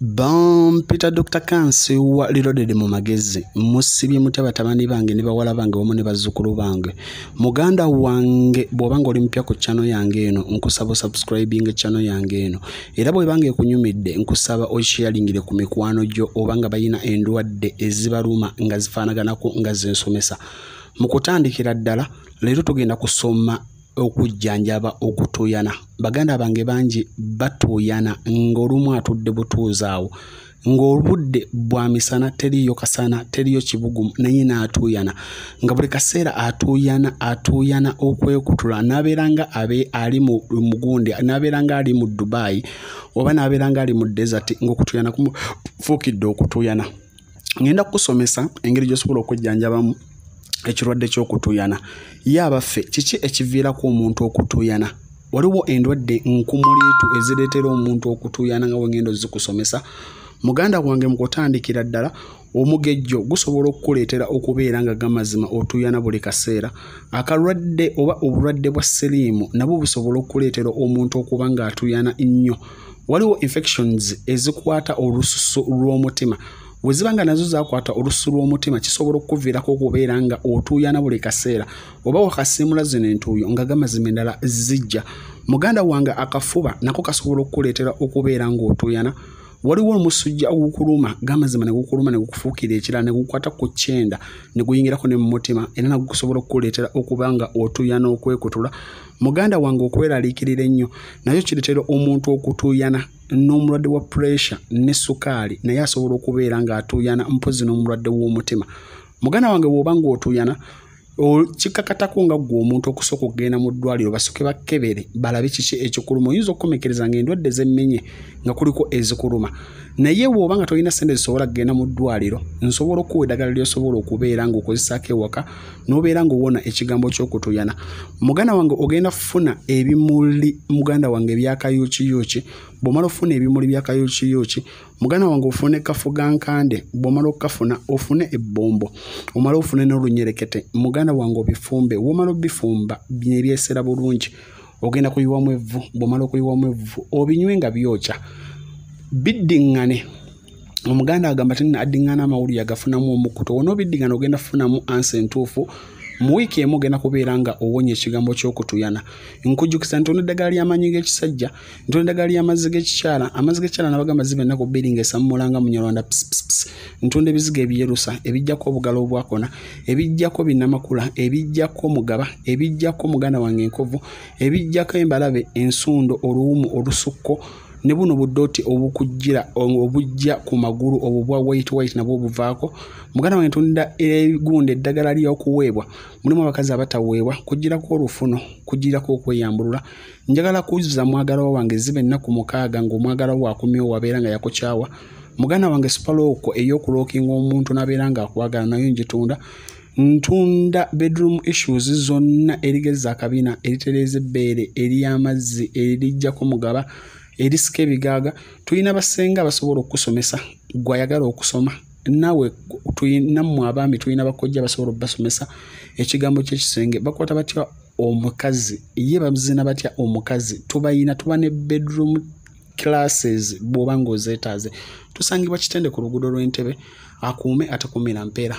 bampita dr kansi wa lirodede mu magezi musibye mutya batabani bange ne bawala bange wamu ne bazzukulu bange muganda wange bw'obanga oli mpya ku channel yange eno nkusaba osubscribing channel yange eno era bw'ebanga ekunyumidde nkusaba oshealingire ku mikwano gyo obanga bayina endwadde ezibaluma nga zifaanaganako nga zensomesa mukutandikira ddala leero tugenda kusoma okujjanjaba okutuuyana baganda bange bangi batuuyana ng'olumu atudde butuuzaawo ng'obudde bwamisana teriyo kasana teriyo kibugumu naye n'atuuyana nga buli kaseera atuuyana atuuyana okwekutula n'abeera nga abe ali mu mugundi n'abeera nga ali mu dubaayi oba n'abeera nga ali mu desert ng'okutuuyana kumufuukidde okutuuyana ngenda kukusomesa engeri gy'osobola okwejjanjabamu ekirwadde ky'okutuuyana ye abaffe kiki ekiviiraku omuntu okutuuyana waliwo endwadde nkumuleetu ezireetera omuntu okutuuyana nga wengendo zikusomesa muganda wange mukutandikira ddala omugejjo gusobola okukuleetera okubeera nga gamazima otuuyana buli kaseera akalwadde oba obulwadde bwa siriimu nabwo busobola okukuleetera omuntu okuba ng'atuuyana nnyo waliwo infections ezikwata olususu lw'omutima we ziba nga nazo zakwata olusu lw'omutima kisobola okkuviirako okubeera nga otuuyana buli kaseera oba wakasimula zino entuuyo nga gamazima endala zijja muganda wange akafuba nako kasobola okukuleetera okubeera ng'otuuyana waliwo omusujja ogukuluma gamazima negukuluma negukufuukira ekirala negukwata ku kyenda neguyingirako ne mumutima era nagusobola okukuleetera okuba nga otuuyana okwekutula muganda wange okweraliikirira ennyo nayo kireetera omuntu okutuuyana n'omulwadde wa puresha ne sukaali naye asobola okubeera ng'atuuyana mpozi n'omulwadde w'omutima muganda wange bw'oba ngaotuuyana kikakatako nga ggwe omuntu okusooka okugenda mu ddwaliro basooke bakkebere balabe kiki ekikuluma oyinza okukomekereza ngaendwadde zemmenye nga kuliko ezikuluma naye weoba nga tolina sente zisobola kugenda mu ddwaliro nsobola okuwa eddagala lyosobola okubeera ngaokozesako ewaka nobeera ngaowona ekigambo kyokutuyana muganda wange ogenda kufuna ebimuli muganda wange ebyakayukiyuki bw'omala ofuna ebimuli bya kayokiyoki muganda wange ofune kafugankande bw'omala okukafuna ofune ebbombo omala ofune n'olunyerekete muganda wange obifumbe womala obifumba byebyesera bulungi ogenda kuyiwamu evvu bw'omala okuyiwamu evvu obinywe nga byokya biddiŋŋane omuganda agamba tinaaddiŋŋana amawulire agafunamu omukuto onaobiddiŋŋana ogenda kufunamu ansi entuufu mu wiiki emu ogenda kubeera nga owonye ekigambo ky'okutuyana nkujjukisa ntonda eddagala ly'amanyi g'ekisajja ntonda eddagala ly'amazzi g'ekikyala amazzi g'ekikyala nabagamba zi byonnaku bbiri ngaesamumulanga munyalwanda pisipisipisi ntunda ebizigo ebiyerusa ebijjako obugalo obwakona ebijjako binnamakula ebijjako omugaba ebijjako omuganda wange enkovu ebijjako embalabe ensundo oluwumu olusukko ne buno budooti obukujjira obujja ku magulu obwo bwa white white nabwo obuvaako muganda wange tunda egunda eddagala lyokuweebwa mulimu abakazi abataweebwa kugirako olufuno kugirako okweyambulula njagala kuzza mwagalawo wange ziba ennaku mukaaga ngaomwagalawo wakumiwo wabeera nga yakukyawa muganda wange supalooko ey'okulookinga omuntu n'abeera ngaakwagala nayo ngitunda ntunda bedroom issues zonna erigeza akabina eritereeza ebbeere ery'amazzi eririjjako mugaba erisika ebigaaga tulina basenga abasobola okusomesa gweayagala okusoma nawe tulinamu abaami tulina bakojja basobola okubasomesa ekigambo kyekisenge bakwata batya omukazi ye bazina batya omukazi tubayina tuba ne bedroom classes bwoba nga ozeetaaze tusangibwa kitende ku luguudo lw'entebe akuume atekumira mpeera